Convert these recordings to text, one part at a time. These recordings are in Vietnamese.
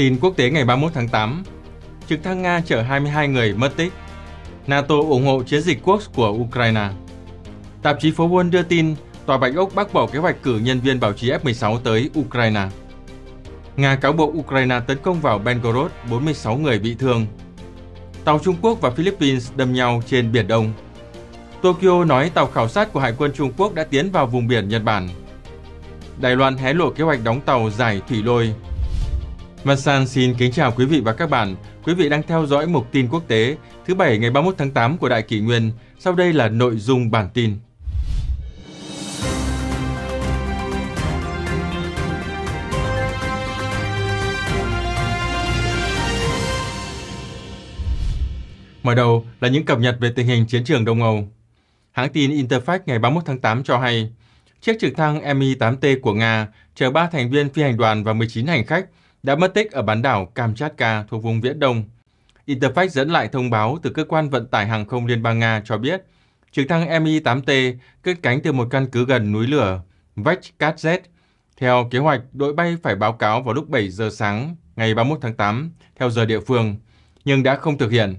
Tin quốc tế ngày 31 tháng 8 Trực thăng Nga chở 22 người mất tích NATO ủng hộ chiến dịch Quốc của Ukraine Tạp chí phố Wall đưa tin Tòa Bạch Ốc bác bỏ kế hoạch cử nhân viên báo chí F-16 tới Ukraine Nga cáo buộc Ukraine tấn công vào Belgorod, 46 người bị thương. Tàu Trung Quốc và Philippines đâm nhau trên Biển Đông. Tokyo nói tàu khảo sát của Hải quân Trung Quốc đã tiến vào vùng biển Nhật Bản. Đài Loan hé lộ kế hoạch đóng tàu giải thủy lôi Vansan xin kính chào quý vị và các bạn. Quý vị đang theo dõi mục tin quốc tế thứ Bảy ngày 31 tháng 8 của Đại kỷ Nguyên. Sau đây là nội dung bản tin. Mở đầu là những cập nhật về tình hình chiến trường Đông Âu. Hãng tin Interfax ngày 31 tháng 8 cho hay, chiếc trực thăng Mi-8T của Nga chở 3 thành viên phi hành đoàn và 19 hành khách đã mất tích ở bán đảo Kamchatka thuộc vùng Viễn Đông. Interfax dẫn lại thông báo từ cơ quan vận tải hàng không Liên bang Nga cho biết, trực thăng Mi-8T cất cánh từ một căn cứ gần núi lửa Vechkazet. Theo kế hoạch, đội bay phải báo cáo vào lúc 7 giờ sáng ngày 31 tháng 8 theo giờ địa phương, nhưng đã không thực hiện.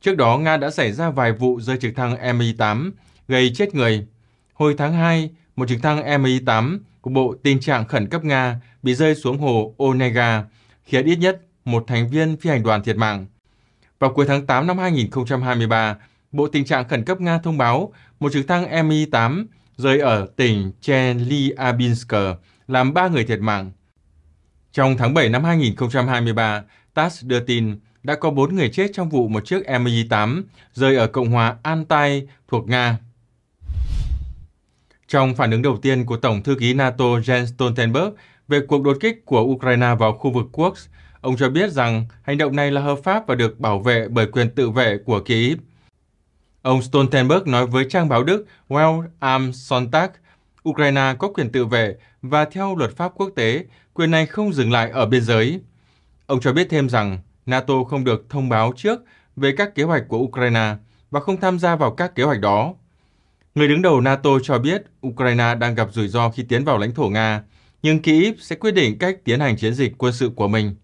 Trước đó, Nga đã xảy ra vài vụ rơi trực thăng Mi-8 gây chết người. Hồi tháng 2, một trực thăng Mi-8 của Bộ Tình trạng Khẩn cấp Nga bị rơi xuống hồ Onega, khiến ít nhất một thành viên phi hành đoàn thiệt mạng. Vào cuối tháng 8 năm 2023, Bộ Tình trạng Khẩn cấp Nga thông báo một trực thăng Mi-8 rơi ở tỉnh Chelyabinsk, làm 3 người thiệt mạng. Trong tháng 7 năm 2023, TASS đưa tin đã có 4 người chết trong vụ một chiếc Mi-8 rơi ở Cộng hòa Antai thuộc Nga trong phản ứng đầu tiên của Tổng thư ký NATO Jens Stoltenberg về cuộc đột kích của Ukraine vào khu vực Kursk, ông cho biết rằng hành động này là hợp pháp và được bảo vệ bởi quyền tự vệ của Kyiv. Ông Stoltenberg nói với trang báo Đức Welt am Sonntag, Ukraine có quyền tự vệ và theo luật pháp quốc tế, quyền này không dừng lại ở biên giới. Ông cho biết thêm rằng NATO không được thông báo trước về các kế hoạch của Ukraine và không tham gia vào các kế hoạch đó. Người đứng đầu NATO cho biết Ukraine đang gặp rủi ro khi tiến vào lãnh thổ Nga, nhưng Kyiv sẽ quyết định cách tiến hành chiến dịch quân sự của mình.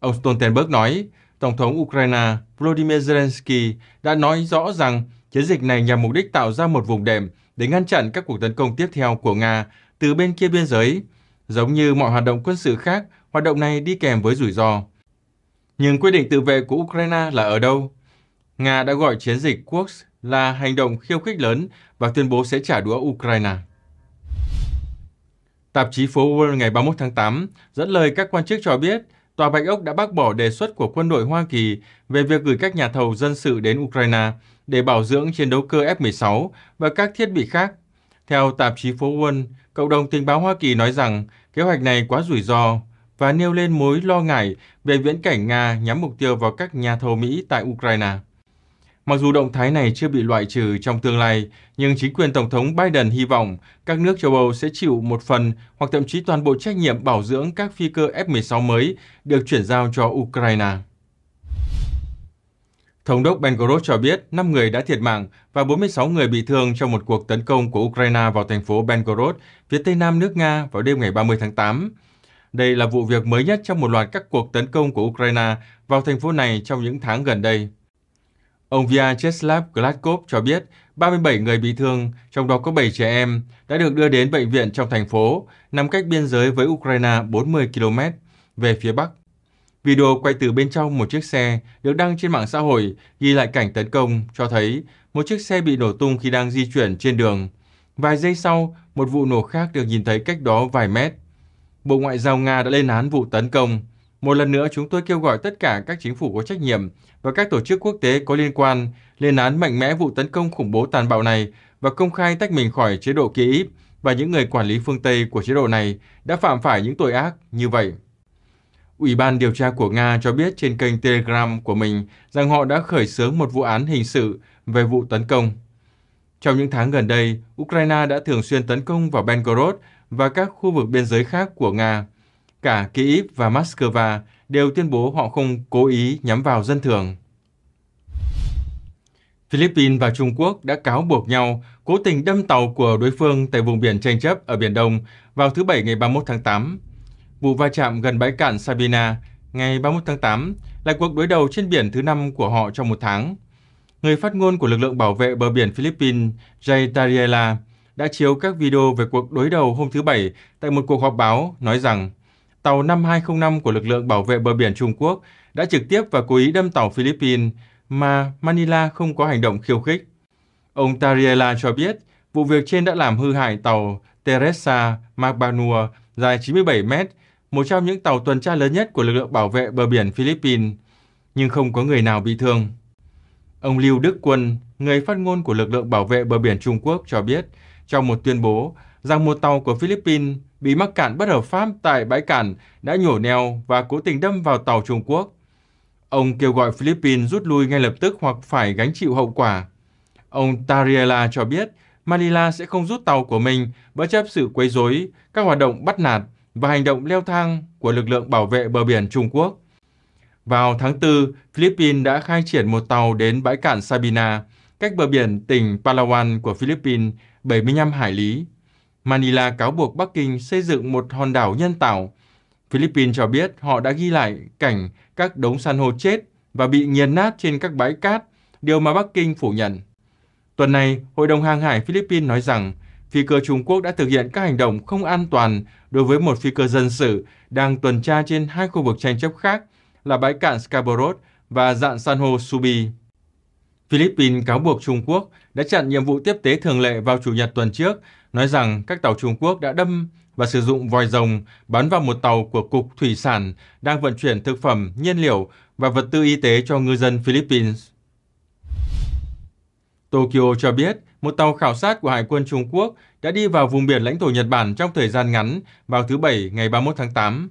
Ông Stoltenberg nói, Tổng thống Ukraine Volodymyr Zelensky đã nói rõ rằng chiến dịch này nhằm mục đích tạo ra một vùng đệm để ngăn chặn các cuộc tấn công tiếp theo của Nga từ bên kia biên giới. Giống như mọi hoạt động quân sự khác, hoạt động này đi kèm với rủi ro. Nhưng quyết định tự vệ của Ukraine là ở đâu? Nga đã gọi chiến dịch "Quốc" là hành động khiêu khích lớn và tuyên bố sẽ trả đũa Ukraine. Tạp chí phố Wall ngày 31 tháng 8 dẫn lời các quan chức cho biết Tòa Bạch Ốc đã bác bỏ đề xuất của quân đội Hoa Kỳ về việc gửi các nhà thầu dân sự đến Ukraine để bảo dưỡng chiến đấu cơ F-16 và các thiết bị khác. Theo tạp chí phố Wall, cộng đồng tình báo Hoa Kỳ nói rằng kế hoạch này quá rủi ro và nêu lên mối lo ngại về viễn cảnh Nga nhắm mục tiêu vào các nhà thầu Mỹ tại Ukraine. Mặc dù động thái này chưa bị loại trừ trong tương lai, nhưng chính quyền Tổng thống Biden hy vọng các nước châu Âu sẽ chịu một phần hoặc thậm chí toàn bộ trách nhiệm bảo dưỡng các phi cơ F-16 mới được chuyển giao cho Ukraine. Thống đốc Belgorod cho biết 5 người đã thiệt mạng và 46 người bị thương trong một cuộc tấn công của Ukraine vào thành phố Belgorod, phía tây nam nước Nga vào đêm ngày 30 tháng 8. Đây là vụ việc mới nhất trong một loạt các cuộc tấn công của Ukraine vào thành phố này trong những tháng gần đây. Ông Vyacheslav Gladkov cho biết 37 người bị thương, trong đó có 7 trẻ em, đã được đưa đến bệnh viện trong thành phố, nằm cách biên giới với Ukraine 40 km về phía bắc. Video quay từ bên trong một chiếc xe được đăng trên mạng xã hội ghi lại cảnh tấn công cho thấy một chiếc xe bị nổ tung khi đang di chuyển trên đường. Vài giây sau, một vụ nổ khác được nhìn thấy cách đó vài mét. Bộ Ngoại giao Nga đã lên án vụ tấn công. Một lần nữa, chúng tôi kêu gọi tất cả các chính phủ có trách nhiệm và các tổ chức quốc tế có liên quan lên án mạnh mẽ vụ tấn công khủng bố tàn bạo này và công khai tách mình khỏi chế độ kỹ và những người quản lý phương Tây của chế độ này đã phạm phải những tội ác như vậy. Ủy ban điều tra của Nga cho biết trên kênh Telegram của mình rằng họ đã khởi xướng một vụ án hình sự về vụ tấn công. Trong những tháng gần đây, Ukraine đã thường xuyên tấn công vào Belgorod và các khu vực biên giới khác của Nga. Cả Kyiv và Moscow đều tuyên bố họ không cố ý nhắm vào dân thường. Philippines và Trung Quốc đã cáo buộc nhau cố tình đâm tàu của đối phương tại vùng biển tranh chấp ở Biển Đông vào thứ Bảy ngày 31 tháng 8. Vụ va chạm gần bãi cạn Sabina ngày 31 tháng 8 là cuộc đối đầu trên biển thứ năm của họ trong một tháng. Người phát ngôn của lực lượng bảo vệ bờ biển Philippines Jay Tariela đã chiếu các video về cuộc đối đầu hôm thứ Bảy tại một cuộc họp báo nói rằng tàu 5205 của lực lượng bảo vệ bờ biển Trung Quốc đã trực tiếp và cố ý đâm tàu Philippines mà Manila không có hành động khiêu khích. Ông Tariela cho biết, vụ việc trên đã làm hư hại tàu Teresa Magbanua dài 97 mét, một trong những tàu tuần tra lớn nhất của lực lượng bảo vệ bờ biển Philippines, nhưng không có người nào bị thương. Ông Lưu Đức Quân, người phát ngôn của lực lượng bảo vệ bờ biển Trung Quốc cho biết trong một tuyên bố rằng một tàu của Philippines bị mắc cạn bất hợp pháp tại bãi cạn đã nhổ neo và cố tình đâm vào tàu Trung Quốc. Ông kêu gọi Philippines rút lui ngay lập tức hoặc phải gánh chịu hậu quả. Ông Tariela cho biết Manila sẽ không rút tàu của mình bất chấp sự quấy rối, các hoạt động bắt nạt và hành động leo thang của lực lượng bảo vệ bờ biển Trung Quốc. Vào tháng 4, Philippines đã khai triển một tàu đến bãi cạn Sabina, cách bờ biển tỉnh Palawan của Philippines 75 hải lý. Manila cáo buộc Bắc Kinh xây dựng một hòn đảo nhân tạo. Philippines cho biết họ đã ghi lại cảnh các đống san hô chết và bị nghiền nát trên các bãi cát, điều mà Bắc Kinh phủ nhận. Tuần này, Hội đồng Hàng hải Philippines nói rằng phi cơ Trung Quốc đã thực hiện các hành động không an toàn đối với một phi cơ dân sự đang tuần tra trên hai khu vực tranh chấp khác là bãi cạn Scarborough và dạn san hô Subi. Philippines cáo buộc Trung Quốc đã chặn nhiệm vụ tiếp tế thường lệ vào Chủ nhật tuần trước nói rằng các tàu Trung Quốc đã đâm và sử dụng vòi rồng bắn vào một tàu của Cục Thủy sản đang vận chuyển thực phẩm, nhiên liệu và vật tư y tế cho ngư dân Philippines. Tokyo cho biết một tàu khảo sát của Hải quân Trung Quốc đã đi vào vùng biển lãnh thổ Nhật Bản trong thời gian ngắn vào thứ Bảy ngày 31 tháng 8.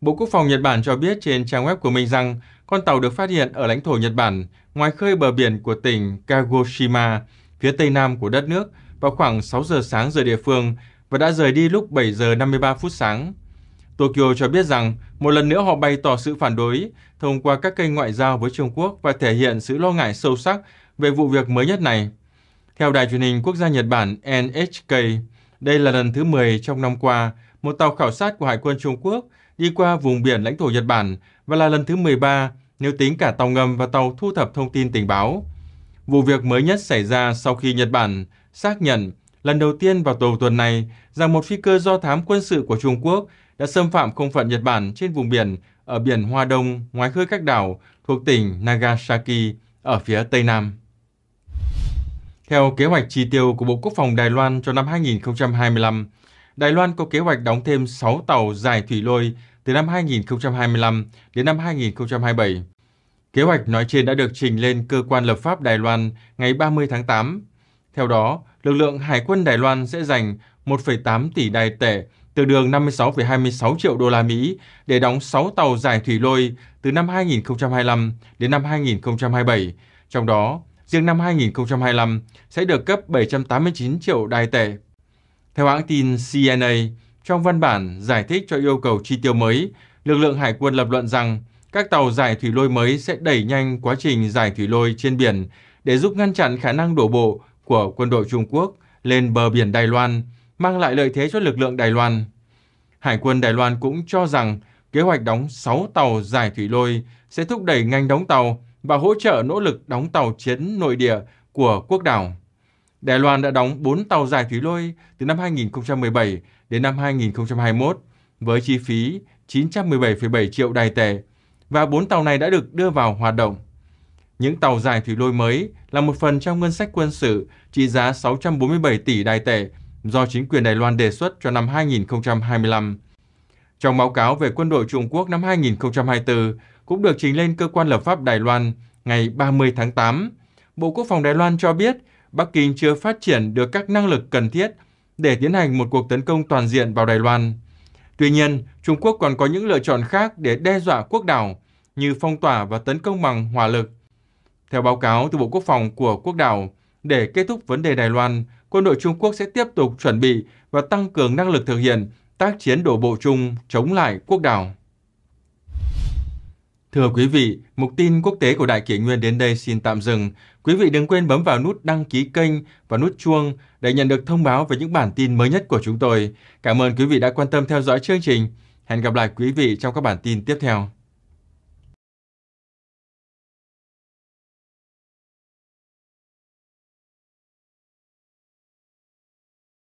Bộ Quốc phòng Nhật Bản cho biết trên trang web của mình rằng con tàu được phát hiện ở lãnh thổ Nhật Bản, ngoài khơi bờ biển của tỉnh Kagoshima, phía tây nam của đất nước, vào khoảng 6 giờ sáng giờ địa phương và đã rời đi lúc 7 giờ 53 phút sáng. Tokyo cho biết rằng một lần nữa họ bày tỏ sự phản đối thông qua các kênh ngoại giao với Trung Quốc và thể hiện sự lo ngại sâu sắc về vụ việc mới nhất này. Theo đài truyền hình quốc gia Nhật Bản NHK, đây là lần thứ 10 trong năm qua một tàu khảo sát của Hải quân Trung Quốc đi qua vùng biển lãnh thổ Nhật Bản và là lần thứ 13 nếu tính cả tàu ngầm và tàu thu thập thông tin tình báo. Vụ việc mới nhất xảy ra sau khi Nhật Bản xác nhận lần đầu tiên vào đầu tuần này rằng một phi cơ do thám quân sự của Trung Quốc đã xâm phạm không phận Nhật Bản trên vùng biển ở biển Hoa Đông ngoài khơi các đảo thuộc tỉnh Nagasaki ở phía Tây Nam. Theo kế hoạch chi tiêu của Bộ Quốc phòng Đài Loan cho năm 2025, Đài Loan có kế hoạch đóng thêm 6 tàu dài thủy lôi từ năm 2025 đến năm 2027. Kế hoạch nói trên đã được trình lên cơ quan lập pháp Đài Loan ngày 30 tháng 8 theo đó, lực lượng Hải quân Đài Loan sẽ dành 1,8 tỷ đài tệ, tương đương 56,26 triệu đô la Mỹ để đóng 6 tàu giải thủy lôi từ năm 2025 đến năm 2027. Trong đó, riêng năm 2025 sẽ được cấp 789 triệu đài tệ. Theo hãng tin CNA, trong văn bản giải thích cho yêu cầu chi tiêu mới, lực lượng hải quân lập luận rằng các tàu giải thủy lôi mới sẽ đẩy nhanh quá trình giải thủy lôi trên biển để giúp ngăn chặn khả năng đổ bộ của quân đội Trung Quốc lên bờ biển Đài Loan, mang lại lợi thế cho lực lượng Đài Loan. Hải quân Đài Loan cũng cho rằng kế hoạch đóng 6 tàu dài thủy lôi sẽ thúc đẩy ngành đóng tàu và hỗ trợ nỗ lực đóng tàu chiến nội địa của quốc đảo. Đài Loan đã đóng 4 tàu dài thủy lôi từ năm 2017 đến năm 2021 với chi phí 917,7 triệu đài tệ và 4 tàu này đã được đưa vào hoạt động. Những tàu dài thủy lôi mới là một phần trong ngân sách quân sự trị giá 647 tỷ đài tệ do chính quyền Đài Loan đề xuất cho năm 2025. Trong báo cáo về quân đội Trung Quốc năm 2024 cũng được trình lên cơ quan lập pháp Đài Loan ngày 30 tháng 8, Bộ Quốc phòng Đài Loan cho biết Bắc Kinh chưa phát triển được các năng lực cần thiết để tiến hành một cuộc tấn công toàn diện vào Đài Loan. Tuy nhiên, Trung Quốc còn có những lựa chọn khác để đe dọa quốc đảo như phong tỏa và tấn công bằng hỏa lực – theo báo cáo từ Bộ Quốc phòng của quốc đảo, để kết thúc vấn đề Đài Loan, quân đội Trung Quốc sẽ tiếp tục chuẩn bị và tăng cường năng lực thực hiện tác chiến đổ bộ chung chống lại quốc đảo. Thưa quý vị, mục tin quốc tế của Đại kỷ Nguyên đến đây xin tạm dừng. Quý vị đừng quên bấm vào nút đăng ký kênh và nút chuông để nhận được thông báo về những bản tin mới nhất của chúng tôi. Cảm ơn quý vị đã quan tâm theo dõi chương trình. Hẹn gặp lại quý vị trong các bản tin tiếp theo.